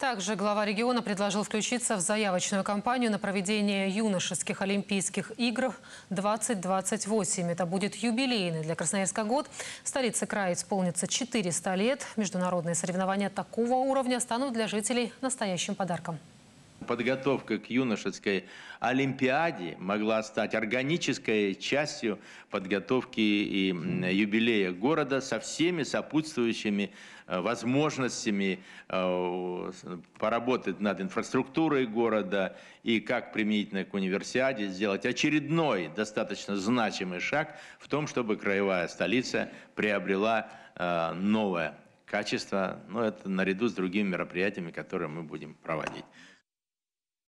Также глава региона предложил включиться в заявочную кампанию на проведение юношеских Олимпийских игр 2028. Это будет юбилейный для Красноярска год. Столице края исполнится 400 лет. Международные соревнования такого уровня станут для жителей настоящим подарком подготовка к юношеской Олимпиаде могла стать органической частью подготовки и юбилея города со всеми сопутствующими э, возможностями э, поработать над инфраструктурой города и как применительно к универсиаде сделать очередной достаточно значимый шаг в том, чтобы краевая столица приобрела э, новое качество, но это наряду с другими мероприятиями, которые мы будем проводить.